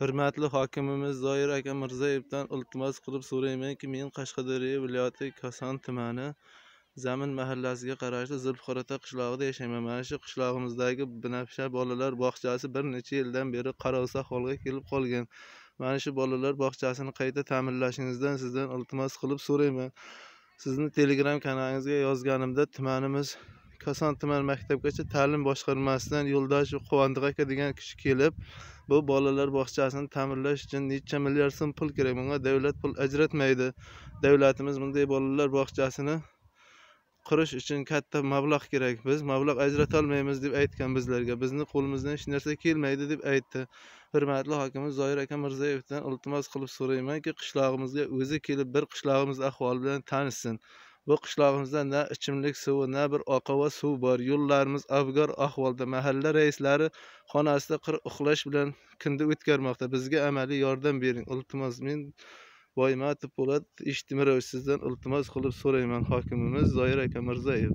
hurmatli hokimimiz zoir aka mirzayevdan iltimos qilib so'raymanki men qashqadaryo viloyati koson tumani zamin mahallasiga qarashli zulfuqarota qishlog'ida yashayman mana shu qishlog'imizdagi binafsha bolalar bog'chasi bir necha yildan beri qarovsiz ahvolga kelib qolgan mana shu bolalar bog'chasini qayta ta'mirlashingizdan sizdan iltimos qilib so'rayman sizni telegram kanalingizga yozganimda tumanimiz koson tuman maktabgacha ta'lim boshqarmasidan yo'ldoshev quvondiq aka degan kishi kelib bu bolalar bog'chasini ta'mirlash uchun necha milliard so'm pul kerak bunga davlat pul ajratmaydi davlatimiz bunday bolalar bog'chasini qurish uchun katta mablag' kerak biz mablag' ajratolmaymiz deb aytgan bizlarga bizni qo'limizdan hech narsa kelmaydi deb aytdi hurmatli hokimimiz zoir aka mirzayevdan iltimos qilib so'raymanki qishlog'imizga o'zi kelib bir qishlog'imiz ahvoli bilan tanishsin bu qishlog'imizda na ichimlik suvi na bir oqova suv bor yo'llarimiz abgor ahvolda mahalla raislari xonasida qir uxlash bilan kunda o'tkazmoqda bizga amaliy yordam bering iltimos men boymatov po'lat eshitmirovich sizdan iltimos qilib so'rayman hokimimiz zoir aka mirzayev